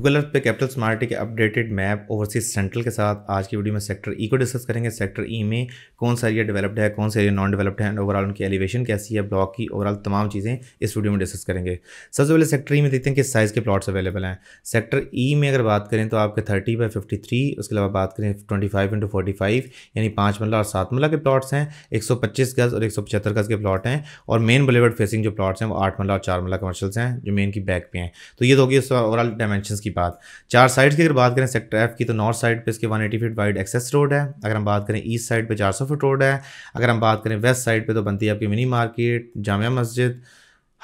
Google Earth पे Capital Smarty के updated map overseas central के साथ आज की वीडियो में सेक्टर ई e को डिस्कस करेंगे सेक्टर ई e में कौन सा एरिया डेवलप्ड है कौन सा एरिया नॉन डेवलप्ड है एंड ओवरऑल उनकी एलिवेशन कैसी है ब्लॉक की ओवरऑल तमाम चीज़ें इस वीडियो में डिस्कस करेंगे सबसे पहले सेक्टर ई e में देखते हैं किस साइज़ के प्लॉट्स अवेलेबल हैं सेक्टर ई में अगर बात करें तो आपके थर्टी बाई फिफ्टी थ्री उसके अलावा बात करें twenty five into forty five यानी पाँच मल्ला और सात मल्ला के प्लाट्स हैं एक सौ पच्चीस गज और एक सौ पचहत्तर गज के प्लॉट हैं और मेन बलेवर्ड फेसिंग जो प्लाट्स हैं वो आठ मल्ला और चार मल्ला कमर्शल्स हैं जो मेन की बैक पे हैं तो ये तो होगी उसका ओवरऑल डायमेंशन की की बात चार साइड्स की अगर बात करें सेक्टर एफ की तो नॉर्थ साइड पे इसके 180 फीट वाइड एक्सेस रोड है अगर हम बात करें ईस्ट साइड पे 400 फीट रोड है अगर हम बात करें वेस्ट साइड पे तो बनती है आपकी मिनी मार्केट जामिया मस्जिद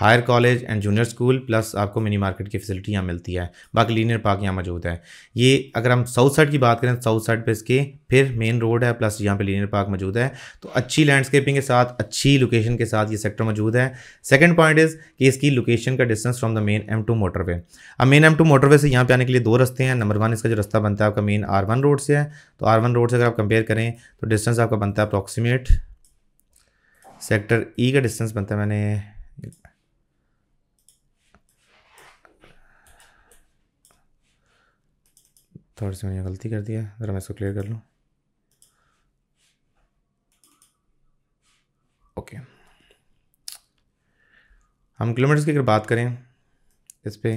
higher college and junior school plus आपको मिनी मार्केट की फैसिलिटी यहाँ मिलती है बाकी लीनियर पार्क यहाँ मौजूद है ये अगर हम साउथ साइड की बात करें साउथ तो साइड पे इसके फिर मेन रोड है प्लस यहाँ पे लीनियर पार्क मौजूद है तो अच्छी लैंडस्केपिंग के साथ अच्छी लोकेशन के साथ ये सेक्टर मौजूद है सेकेंड पॉइंट इज़ कि इसकी लोकेशन का distance from the main M two motorway अब मेन एम टू मोटरवे से यहाँ पे आने के लिए दो रस्ते हैं नंबर वन इसका जो रास्ता बनता है आपका मेन आर वन रोड से है तो आर वन रोड से अगर आप कंपेयर करें तो डिस्टेंस आपका बनता है अप्रॉक्सीमेट सेक्टर ई का डिस्टेंस बनता है मैंने थोड़ी सी मैंने गलती कर दिया ज़रा मैं इसको क्लियर कर लूँ ओके हम किलोमीटर्स की अगर बात करें इस पर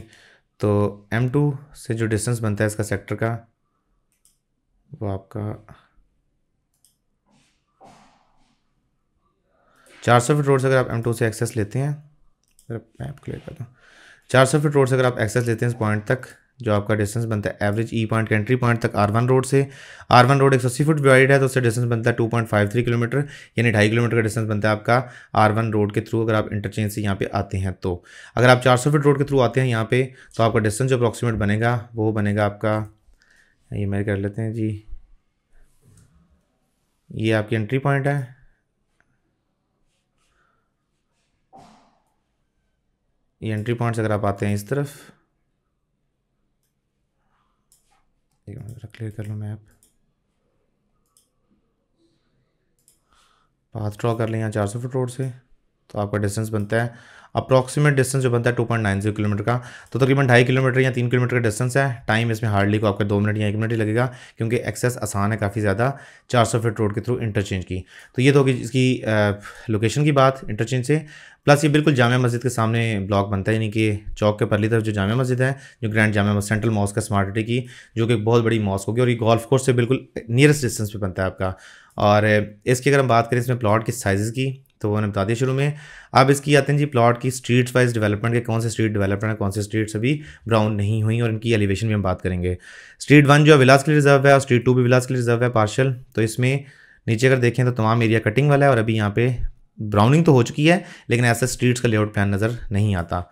तो एम टू से जो डिस्टेंस बनता है इसका सेक्टर का वो आपका चार सौ फीट रोड से अगर आप एम टू से एक्सेस लेते हैं मैं क्लियर कर दूँ चार सौ फीट रोड से अगर आप एक्सेस लेते हैं इस पॉइंट तक जो आपका डिस्टेंस बनता है एवरेज ई पॉइंट के एंट्री पॉइंट तक आर वन रोड से आर वन रोड एक सौ अस्सी फुट डिवाइड है तो उससे डिस्टेंस बनता है two point five three kilometre यानी ढाई किलोमीटर का डिस्टेंस बनता है आपका आर वन रोड के थ्रू अगर आप इंटरचेंज से यहाँ पे आते हैं तो अगर आप चार सौ फुट रोड के थ्रू आते हैं यहाँ पे तो आपका डिस्टेंस जो अप्रॉक्सीमेट बनेगा वो बनेगा आपका ये मेरे कर लेते हैं जी ये आपकी एंट्री पॉइंट है ये एंट्री पॉइंट अगर आप आते हैं इस तरफ ठीक है जरा क्लियर कर लूँ मैप पाथ ड्रॉ कर लें यहाँ चार सौ फुट रोड से तो आपका डिस्टेंस बनता है अप्रॉक्सीमेट डिस्टेंस जो बनता है two point nine zero kilometre का तो तकरीबन ढाई किलोमीटर या तीन किलोमीटर का डिस्टेंस है टाइम इसमें हार्डली को आपका दो मिनट या एक मिनट ही लगेगा क्योंकि एक्सेस आसान है काफ़ी ज़्यादा चार सौ फीट रोड के थ्रू इंटरचेंज की तो ये तो होगी इसकी लोकेशन की बात इंटरचेंज से प्लस ये बिल्कुल जामा मस्जिद के सामने ब्लॉक बनता है यानी कि चौक के परली तरफ जो जामा मस्जिद है जो ग्रैंड जामा सेंट्रल मॉस्क है स्मार्ट सिटी की जो कि एक बहुत बड़ी मॉस्क होगी और ये गोल्फ कोर्स से बिल्कुल नियरेस्ट डिस्टेंस पे बनता है आपका और इसकी अगर हम बात करें इसमें प्लॉट की साइज़ की तो उन्होंने बता दिया शुरू में अब इसकी आते हैं जी प्लॉट की स्ट्रीट्स वाइज डेवलपमेंट के कौन से स्ट्रीट डेवलपमेंट है कौन से स्ट्रीट्स अभी ब्राउन नहीं हुई और इनकी एलिवेशन भी हम बात करेंगे स्ट्रीट वन जो है विलास के लिए रिजर्व है और स्ट्रीट टू भी विलास के लिए रिजर्व है पार्शल तो इसमें नीचे अगर देखें तो तमाम एरिया कटिंग वाला है और अभी यहाँ पर ब्राउनिंग तो हो चुकी है लेकिन ऐसा स्ट्रीट्स का लेआउट प्लान नज़र नहीं आता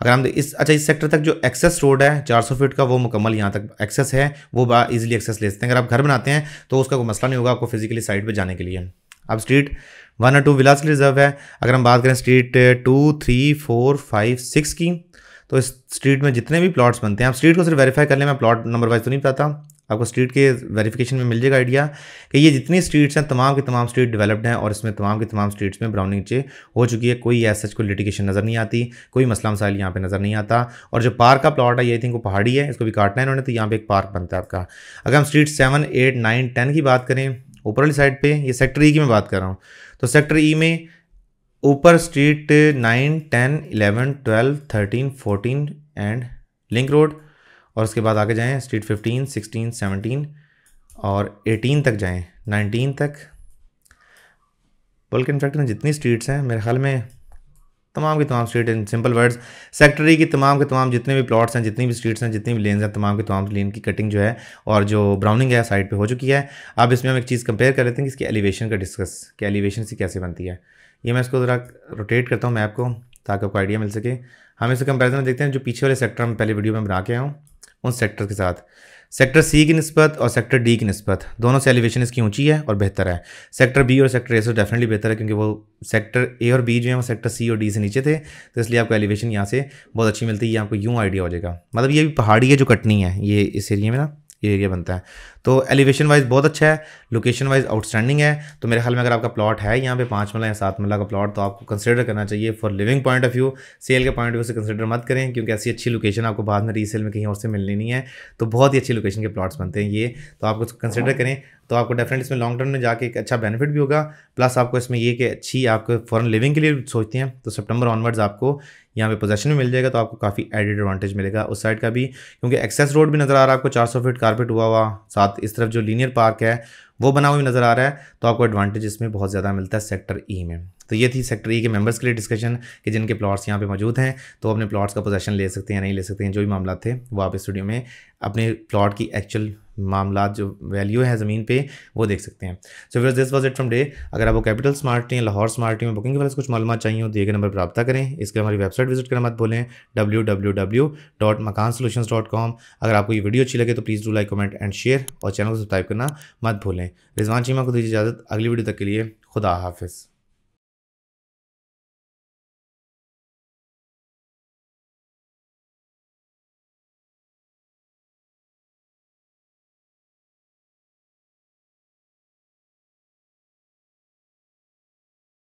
अगर हम इस अच्छा इस सेक्टर तक जो एक्सेस रोड है 400 फीट का वो मुकम्मल यहाँ तक एक्सेस है वो इजीली एक्सेस ले सकते हैं अगर आप घर बनाते हैं तो उसका कोई मसला नहीं होगा आपको फिजिकली साइड पर जाने के लिए अब स्ट्रीट वन और टू विलास के लिए रिजर्व है अगर हम बात करें street two three four five six की तो इस स्ट्रीट में जितने भी प्लॉट्स बनते हैं आप स्ट्रीट को सिर्फ वेरीफाई कर लें मैं प्लॉट नंबर वाइज तो नहीं पता आपको स्ट्रीट के वेरिफिकेशन में मिल जाएगा आइडिया कि ये जितनी स्ट्रीट्स हैं तमाम की तमाम स्ट्रीट डेवलप्ड हैं और इसमें तमाम की तमाम स्ट्रीट्स में ब्राउनिंग चे हो चुकी है कोई ऐसा कोई लिटिगेशन नज़र नहीं आती कोई मसला मसाइल यहाँ पे नज़र नहीं आता और जो पार्क का प्लॉट है ये थिंक वो पहाड़ी है इसको भी काटना है इन्होंने तो यहाँ पर एक पार्क बनता है आपका अगर हम street seven eight nine ten की बात करें ऊपर वाली साइड पे ये सेक्टर ई e की मैं बात कर रहा हूँ तो सेक्टर ई e में ऊपर street nine ten eleven twelve thirteen fourteen and link road और उसके बाद आगे जाएँ स्ट्रीट फिफ्टीन सिक्सटीन सेवनटीन और एटीन तक जाएँ नाइनटीन तक बल्कि इनफैक्ट जितनी स्ट्रीट्स हैं मेरे ख्याल में तमाम की तमाम street in simple words sector E की तमाम के तमाम जितने भी प्लॉट्स हैं जितनी भी स्ट्रीट्स हैं जितनी भी लेन्स हैं तमाम के तमाम लेन की कटिंग जो है और जो ब्राउनिंग है साइड पे हो चुकी है अब इसमें हम एक चीज़ कंपेयर कर लेते हैं कि इसकी एलिवेशन का डिस्कस कि एलिवेशन से कैसे बनती है ये मैं इसको ज़रा रोटेट करता हूँ मैप को ताकि आपको आइडिया मिल सके हम इसे कंपेरिजन देखते हैं जो पीछे वाले सेक्टर हम पहले वीडियो में बना के आया हूँ उन सेक्टर के साथ सेक्टर सी की नस्बत और सेक्टर डी की नस्बत दोनों से एलिवेशन इसकी ऊंची है और बेहतर है सेक्टर बी और सेक्टर ए से डेफिनेटली बेहतर है क्योंकि वो सेक्टर ए और बी जो है वो सेक्टर सी और डी से नीचे थे तो इसलिए आपको एलिवेशन यहाँ से बहुत अच्छी मिलती है आपको यूँ आइडिया हो जाएगा मतलब ये भी पहाड़ी है जो कटनी है ये इस एरिया में ना ये एरिया बनता है तो एलिवेशन वाइज बहुत अच्छा है लोकेशन वाइज आउटस्टैंडिंग है तो मेरे ख्याल में अगर आपका प्लॉट है यहाँ पे पाँच मिला या सात मिला का प्लॉट तो आपको कंसिडर करना चाहिए for living point of view sale के पॉइंट ऑफ व्यू से कंसिडर मत करें क्योंकि ऐसी अच्छी लोकेशन आपको बाद में रीसेल में कहीं और से मिलनी नहीं है तो बहुत ही अच्छी लोकेशन के प्लॉट्स बनते हैं ये तो आप कंसिडर करें तो आपको डेफिनेट इसमें लॉन्ग टर्म में जाके एक अच्छा बेनिफिट भी होगा प्लस आपको इसमें ये कि अच्छी आपको फॉरन लिविंग के लिए सोचते हैं तो सितंबर ऑनवर्ड्स आपको यहाँ पे पोजेशन में मिल जाएगा तो आपको काफ़ी एडिड एडवांटेज मिलेगा उस साइड का भी क्योंकि एक्सेस रोड भी नज़र आ रहा है आपको 400 फीट कारपेट हुआ हुआ सात साथ इस तरफ जो लीनियर पार्क है वो बना हुई नज़र आ रहा है तो आपको एडवांटेज इसमें बहुत ज़्यादा मिलता है सेक्टर ई e में तो ये थी सेक्टर ई e के मेंबर्स के लिए डिस्कशन कि जिनके प्लॉट्स यहाँ पे मौजूद हैं तो अपने प्लॉट्स का पोजेशन ले सकते हैं या नहीं ले सकते हैं जो भी मामला थे वो आप इस में अपने प्लॉट की एक्चुअल मामला जो वैल्यू है ज़मीन पे वो देख सकते हैं सो फिर this was it from the अगर आपको कैपिटल स्मार्ट हैं लाहौर स्मार्ट में बुकिंग के वाले कुछ मालूम चाहिए हो दिए गए नंबर पर रब्ता करें इसके हमारी वेबसाइट विजिट करना मत भूलें W W W dot Makaan solution dot com अगर आपको ये वीडियो अच्छी लगे तो please do like comment and share और चैनल को सब्सक्राइब करना मत भूलें रिजवान चीमा को दीजिए इजाज़त अगली वीडियो तक के लिए खुदा हाफिज़